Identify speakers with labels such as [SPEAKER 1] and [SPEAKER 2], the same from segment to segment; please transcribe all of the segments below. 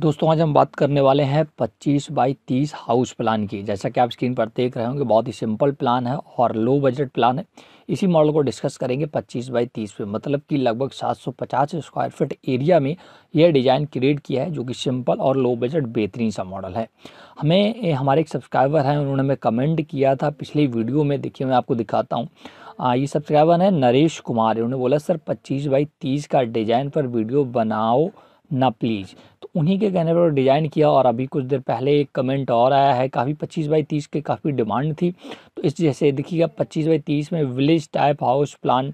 [SPEAKER 1] दोस्तों आज हम बात करने वाले हैं 25 बाई 30 हाउस प्लान की जैसा कि आप स्क्रीन पर देख रहे होंगे बहुत ही सिंपल प्लान है और लो बजट प्लान है इसी मॉडल को डिस्कस करेंगे 25 बाई 30 पे मतलब कि लगभग 750 स्क्वायर फीट एरिया में यह डिज़ाइन क्रिएट किया है जो कि सिंपल और लो बजट बेहतरीन सा मॉडल है हमें हमारे एक सब्सक्राइबर हैं उन्होंने हमें कमेंट किया था पिछली वीडियो में देखिए मैं आपको दिखाता हूँ ये सब्सक्राइबर है नरेश कुमार उन्होंने बोला सर पच्चीस बाई तीस का डिज़ाइन पर वीडियो बनाओ ना प्लीज़ तो उन्हीं के कहने पर डिज़ाइन किया और अभी कुछ देर पहले एक कमेंट और आया है काफ़ी पच्चीस बाई तीस के काफ़ी डिमांड थी तो इस जैसे देखिएगा पच्चीस बाई तीस में village type house plan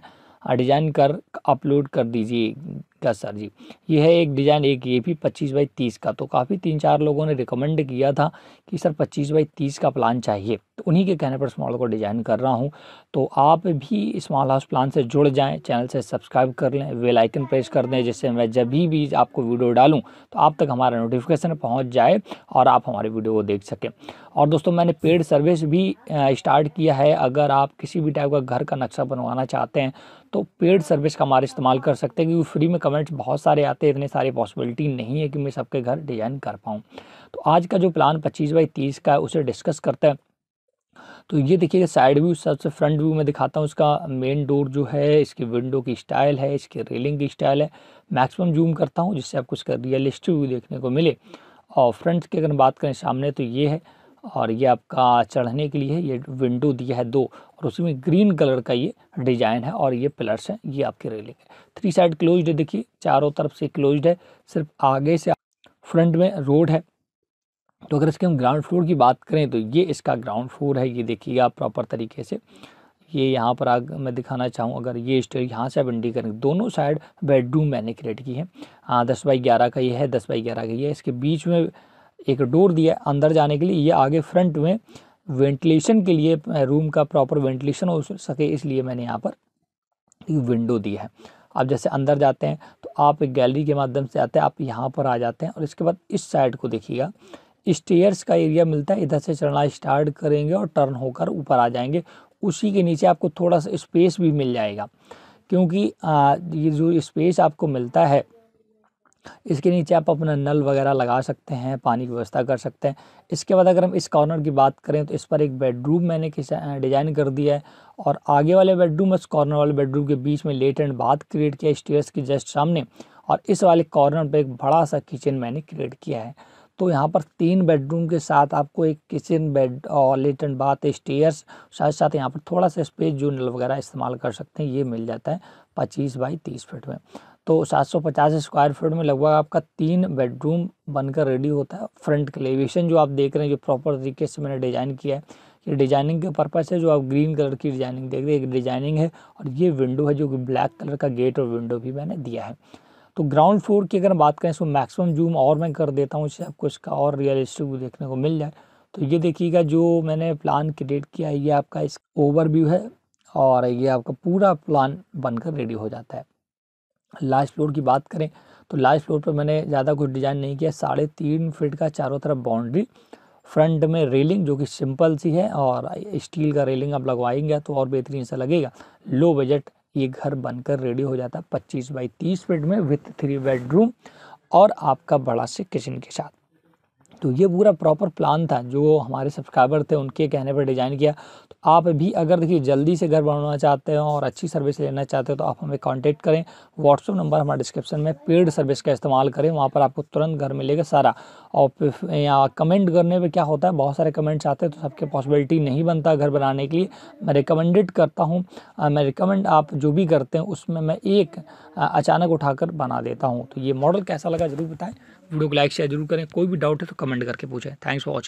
[SPEAKER 1] design कर अपलोड कर दीजिएगा सर जी ये है एक डिज़ाइन एक ये भी पच्चीस बाई तीस का तो काफ़ी तीन चार लोगों ने रिकमेंड किया था कि सर पच्चीस बाई तीस का प्लान चाहिए उन्हीं के कहने पर इस मॉडल को डिज़ाइन कर रहा हूँ तो आप भी स्मॉल हाउस प्लान से जुड़ जाएँ चैनल से सब्सक्राइब कर लें वेल आइकन प्रेस कर दें जिससे मैं जब भी, भी आपको वीडियो डालूँ तो आप तक हमारा नोटिफिकेशन पहुँच जाए और आप हमारे वीडियो को देख सकें और दोस्तों मैंने पेड सर्विस भी स्टार्ट किया है अगर आप किसी भी टाइप का घर का नक्शा बनवाना चाहते हैं तो पेड सर्विस का हमारे इस्तेमाल कर सकते हैं क्योंकि फ्री में कमेंट्स बहुत सारे आते हैं इतने सारे पॉसिबिलिटी नहीं है कि मैं सबके घर डिज़ाइन कर पाऊँ तो आज का जो प्लान पच्चीस बाई तीस का है उसे डिस्कस करते हैं तो ये देखिएगा साइड व्यू सबसे फ्रंट व्यू में दिखाता हूँ इसका मेन डोर जो है इसकी विंडो की स्टाइल है इसकी रेलिंग की स्टाइल है मैक्सिमम जूम करता हूँ जिससे आपको इसका रियलिस्टिक व्यू देखने को मिले और फ्रंट की अगर बात करें सामने तो ये है और ये आपका चढ़ने के लिए है ये विंडो दिया है दो और उसी में ग्रीन कलर का ये डिजाइन है और ये पिलर्स हैं ये आपकी रेलिंग है थ्री साइड क्लोज्ड है देखिए चारों तरफ से क्लोज्ड है सिर्फ आगे से फ्रंट में रोड है तो अगर इसके हम ग्राउंड फ्लोर की बात करें तो ये इसका ग्राउंड फ्लोर है ये देखिएगा प्रॉपर तरीके से ये यहाँ पर आग मैं दिखाना चाहूँ अगर ये स्टेयर यहाँ से आप इंडिकेट दोनों साइड बेडरूम मैंने क्रिएट की है हाँ दस बाई ग्यारह का ये है दस बाई ग्यारह का ये है इसके बीच में एक डोर दिया अंदर जाने के लिए ये आगे फ्रंट में वेंटिलेशन के लिए रूम का प्रॉपर वेंटिलेशन हो सके इसलिए मैंने यहाँ पर विंडो दिया है आप जैसे अंदर जाते हैं तो आप एक गैलरी के माध्यम से आते हैं आप यहाँ पर आ जाते हैं और इसके बाद इस साइड को देखिएगा स्टेयर्स का एरिया मिलता है इधर से चढ़ना स्टार्ट करेंगे और टर्न होकर ऊपर आ जाएंगे उसी के नीचे आपको थोड़ा सा स्पेस भी मिल जाएगा क्योंकि ये जो स्पेस आपको मिलता है इसके नीचे आप अपना नल वगैरह लगा सकते हैं पानी की व्यवस्था कर सकते हैं इसके बाद अगर हम इस कॉर्नर की बात करें तो इस पर एक बेडरूम मैंने डिज़ाइन कर दिया है और आगे वाले बेडरूम इस कॉर्नर वाले बेडरूम के बीच में लेट एंड बाथ क्रिएट किया स्टेयर्स के जस्ट सामने और इस वाले कॉर्नर पर एक बड़ा सा किचन मैंने क्रिएट किया है तो यहाँ पर तीन बेडरूम के साथ आपको एक किचन बेड और लेटन बाथ स्टेयर्स साथ साथ यहाँ पर थोड़ा सा स्पेस जूनल वगैरह इस्तेमाल कर सकते हैं ये मिल जाता है पच्चीस बाई तीस फीट में तो 750 स्क्वायर फीट में लगभग आपका तीन बेडरूम बनकर रेडी होता है फ्रंट के एलिवेशन जो आप देख रहे हैं जो प्रॉपर तरीके से मैंने डिज़ाइन किया है ये डिजाइनिंग के पर्पज़ है जो आप ग्रीन कलर की डिजाइनिंग देख रहे हैं एक डिजाइनिंग है और ये विंडो है जो कि ब्लैक कलर का गेट और विंडो भी मैंने दिया है तो ग्राउंड फ्लोर की अगर बात करें तो मैक्सिमम जूम और मैं कर देता हूँ इससे आपको इसका और रियलिस्टिक देखने को मिल जाए तो ये देखिएगा जो मैंने प्लान क्रिएट किया है ये आपका इस ओवरव्यू है और ये आपका पूरा प्लान बनकर रेडी हो जाता है लास्ट फ्लोर की बात करें तो लास्ट फ्लोर पर मैंने ज़्यादा कुछ डिज़ाइन नहीं किया साढ़े तीन फिट का चारों तरफ बाउंड्री फ्रंट में रेलिंग जो कि सिंपल सी है और स्टील का रेलिंग आप लगवाएंगे तो और बेहतरीन सा लगेगा लो बजट ये घर बनकर रेडी हो जाता है पच्चीस बाई तीस बेड में विथ थ्री बेडरूम और आपका बड़ा से किचन के साथ तो ये पूरा प्रॉपर प्लान था जो हमारे सब्सक्राइबर थे उनके कहने पर डिज़ाइन किया तो आप भी अगर देखिए जल्दी से घर बनवाना चाहते हो और अच्छी सर्विस लेना चाहते हो तो आप हमें कॉन्टेक्ट करें व्हाट्सअप नंबर हमारे डिस्क्रिप्शन में पेड सर्विस का इस्तेमाल करें वहाँ पर आपको तुरंत घर मिलेगा सारा और यहाँ कमेंट करने पर क्या होता है बहुत सारे कमेंट्स आते हैं तो सबके पॉसिबिलिटी नहीं बनता घर बनाने के लिए मैं रिकमेंडेड करता हूँ मैं रिकमेंड आप जो भी करते हैं उसमें मैं एक अचानक उठाकर बना देता हूँ तो ये मॉडल कैसा लगा ज़रूर बताएं वीडियो को लाइक शेयर जरूर करें कोई भी डाउट है तो कमेंट करके पूछें थैंक्स फॉर वॉचिंग